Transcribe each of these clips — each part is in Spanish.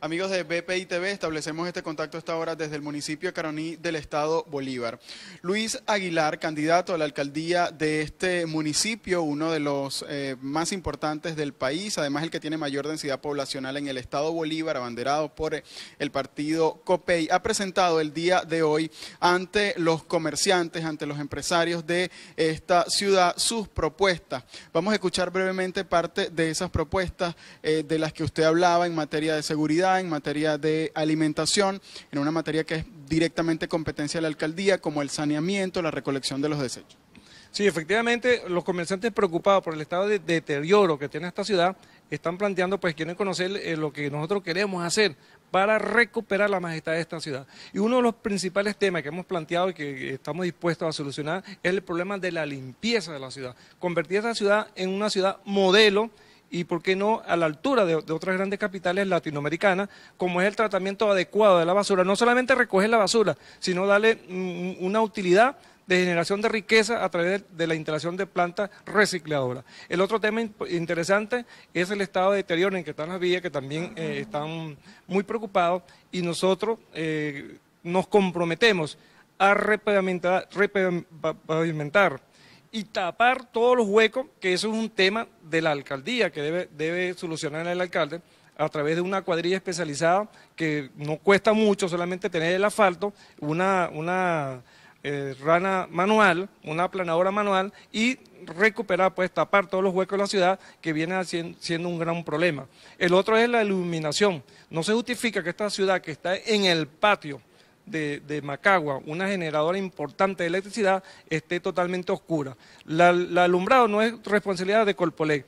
Amigos de BPI TV, establecemos este contacto esta hora desde el municipio Caroní del estado Bolívar. Luis Aguilar, candidato a la alcaldía de este municipio, uno de los eh, más importantes del país, además el que tiene mayor densidad poblacional en el estado Bolívar, abanderado por eh, el partido COPEI, ha presentado el día de hoy ante los comerciantes, ante los empresarios de esta ciudad sus propuestas. Vamos a escuchar brevemente parte de esas propuestas eh, de las que usted hablaba en materia de seguridad en materia de alimentación, en una materia que es directamente competencia de la alcaldía, como el saneamiento, la recolección de los desechos. Sí, efectivamente, los comerciantes preocupados por el estado de deterioro que tiene esta ciudad están planteando, pues quieren conocer eh, lo que nosotros queremos hacer para recuperar la majestad de esta ciudad. Y uno de los principales temas que hemos planteado y que estamos dispuestos a solucionar es el problema de la limpieza de la ciudad. Convertir esta ciudad en una ciudad modelo y, por qué no, a la altura de, otras grandes capitales latinoamericanas, como es el tratamiento adecuado de la basura. No solamente recoger la basura, sino darle una utilidad de generación de riqueza a través de, la instalación de plantas recicladoras. El otro tema interesante es el estado de deterioro en que están las vías, que también eh, están muy preocupados, y nosotros eh, nos comprometemos a repavimentar y tapar todos los huecos, que eso es un tema de la alcaldía, que debe, debe solucionar el alcalde a través de una cuadrilla especializada que no cuesta mucho, solamente tener el asfalto, una, una eh, rana manual, una aplanadora manual y recuperar, pues tapar todos los huecos de la ciudad que viene siendo un gran problema. El otro es la iluminación. No se justifica que esta ciudad que está en el patio de, Macagua, una generadora importante de electricidad, esté totalmente oscura. La, alumbrado no es responsabilidad de Colpolé.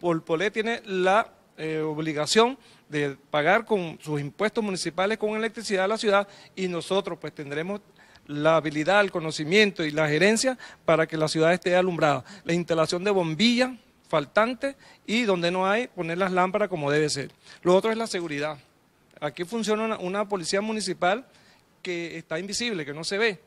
Colpolé tiene la eh, obligación de pagar con sus impuestos municipales con electricidad a la ciudad y nosotros pues tendremos la habilidad, el conocimiento y la gerencia para que la ciudad esté alumbrada. La instalación de bombillas faltantes y donde no hay poner las lámparas como debe ser. Lo otro es la seguridad. Aquí funciona una policía municipal que está invisible, que no se ve.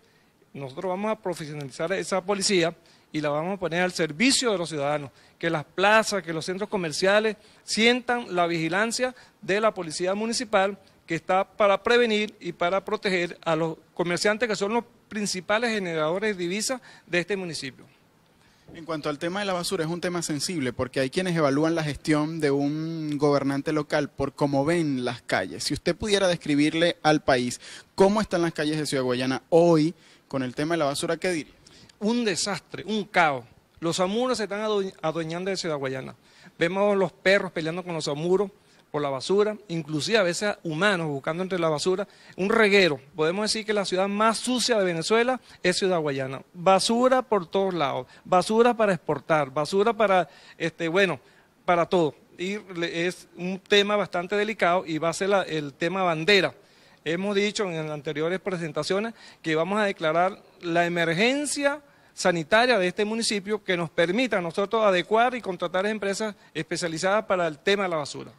Nosotros vamos a profesionalizar esa policía y la vamos a poner al servicio de los ciudadanos, que las plazas, que los centros comerciales sientan la vigilancia de la policía municipal que está para prevenir y para proteger a los comerciantes que son los principales generadores de divisas de este municipio. En cuanto al tema de la basura, es un tema sensible porque hay quienes evalúan la gestión de un gobernante local por cómo ven las calles. Si usted pudiera describirle al país cómo están las calles de Ciudad Guayana hoy con el tema de la basura, ¿qué diría? Un desastre, un caos. Los amuros se están adueñando de Ciudad Guayana. Vemos los perros peleando con los amuros, por la basura, inclusive a veces humanos buscando entre la basura, un reguero. Podemos decir que la ciudad más sucia de Venezuela es Ciudad Guayana. Basura por todos lados, basura para exportar, basura para, este, bueno, para todo. Y es un tema bastante delicado y va a ser el tema bandera. Hemos dicho en anteriores presentaciones que vamos a declarar la emergencia sanitaria de este municipio que nos permita a nosotros adecuar y contratar empresas especializadas para el tema de la basura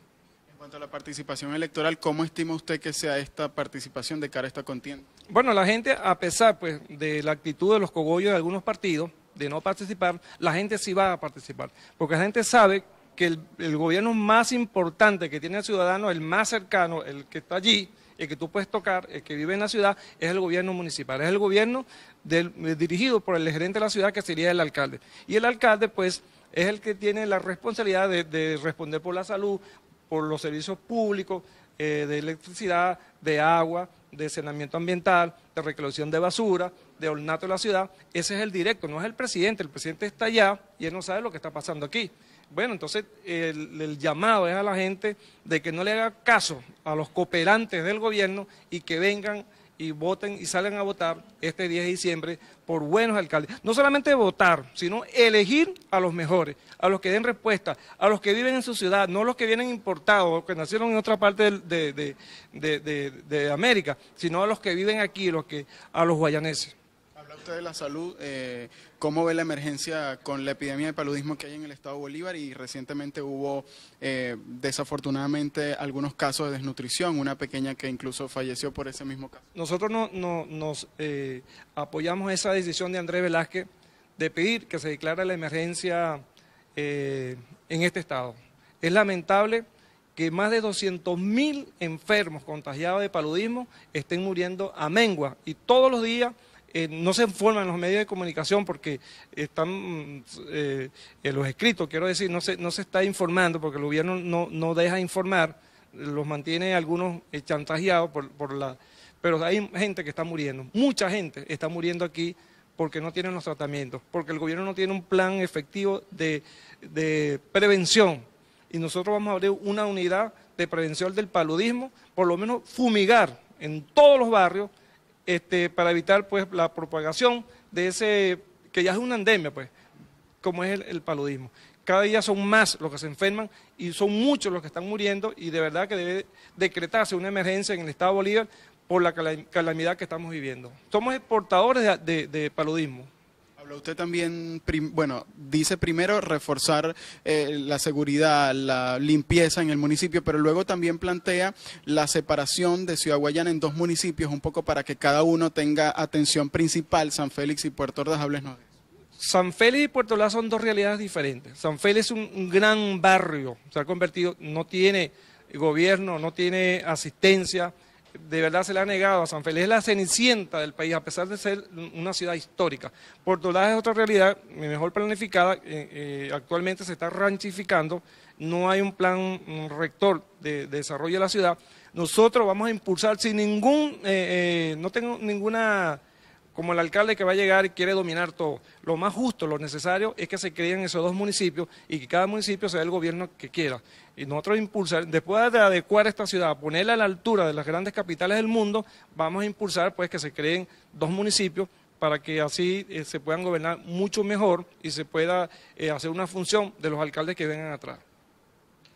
cuanto a la participación electoral, ¿cómo estima usted que sea esta participación de cara a esta contienda? Bueno, la gente, a pesar pues, de la actitud de los cogollos de algunos partidos de no participar, la gente sí va a participar, porque la gente sabe que el, gobierno más importante que tiene el ciudadano, el más cercano, el que está allí, el que tú puedes tocar, el que vive en la ciudad, es el gobierno municipal, es el gobierno eh, dirigido por el gerente de la ciudad, que sería el alcalde. Y el alcalde, pues, es el que tiene la responsabilidad de responder por la salud, por los servicios públicos eh, de electricidad, de agua, de saneamiento ambiental, de recolección de basura, de ornato de la ciudad. Ese es el directo, no es el presidente. El presidente está allá y él no sabe lo que está pasando aquí. Bueno, entonces el, el, llamado es a la gente de que no le haga caso a los cooperantes del gobierno y que vengan y voten y a votar este 10 de diciembre por buenos alcaldes. No solamente votar, sino elegir a los mejores, a los que den respuesta, a los que viven en su ciudad, no los que vienen importados, que nacieron en otra parte de, de América, sino a los que viven aquí, los que, a los guayaneses de la salud. Eh, ¿Cómo ve la emergencia con la epidemia de paludismo que hay en el estado Bolívar? Y recientemente hubo, eh, desafortunadamente, algunos casos de desnutrición, una pequeña que incluso falleció por ese mismo caso. Nosotros nos eh, apoyamos esa decisión de Andrés Velázquez de pedir que se declare la emergencia en este estado. Es lamentable que más de 200.000 enfermos contagiados de paludismo estén muriendo a mengua y todos los días eh, no se informan los medios de comunicación porque están eh, en los escritos, quiero decir, no se, no se está informando porque el gobierno no, no deja informar, los mantiene algunos eh, chantajeados por, por la... Pero hay gente que está muriendo, mucha gente está muriendo aquí porque no tienen los tratamientos, porque el gobierno no tiene un plan efectivo de prevención. Y nosotros vamos a abrir una unidad de prevención del paludismo, por lo menos fumigar en todos los barrios este, para evitar pues, la propagación de ese, que ya es una endemia, pues, como es el, paludismo. Cada día son más los que se enferman y son muchos los que están muriendo y de verdad que debe decretarse una emergencia en el Estado Bolívar por la calamidad que estamos viviendo. Somos exportadores de paludismo usted también, bueno, dice primero reforzar eh, la seguridad, la limpieza en el municipio, pero luego también plantea la separación de Ciudad Guayana en dos municipios, un poco para que cada uno tenga atención principal, San Félix y Puerto Ordaz. ¿no? San Félix y Puerto Ordaz son dos realidades diferentes. San Félix es un gran barrio, se ha convertido, no tiene gobierno, no tiene asistencia, de verdad se le ha negado a San Félix. Es la cenicienta del país, a pesar de ser una ciudad histórica. Por Ordaz es otra realidad, mejor planificada. Eh, eh, actualmente se está ranchificando. No hay un plan rector de, desarrollo de la ciudad. Nosotros vamos a impulsar sin ningún, eh, no tengo ninguna como el alcalde que va a llegar quiere dominar todo. Lo más justo, lo necesario es que se creen esos dos municipios y que cada municipio sea el gobierno que quiera. Y nosotros impulsar, después de adecuar esta ciudad, ponerla a la altura de las grandes capitales del mundo, vamos a impulsar pues que se creen dos municipios para que así eh, se puedan gobernar mucho mejor y se pueda eh, hacer una función de los alcaldes que vengan atrás.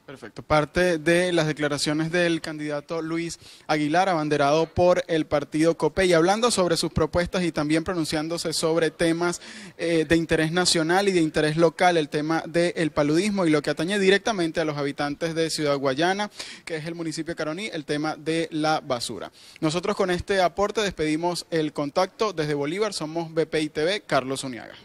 Perfecto. Parte de las declaraciones del candidato Luis Aguilar, abanderado por el partido COPE, y hablando sobre sus propuestas y también pronunciándose sobre temas eh, de interés nacional y de interés local, el tema del paludismo y lo que atañe directamente a los habitantes de Ciudad Guayana, que es el municipio de Caroní, el tema de la basura. Nosotros con este aporte despedimos el contacto desde Bolívar, somos BPI TV, Carlos Uniaga.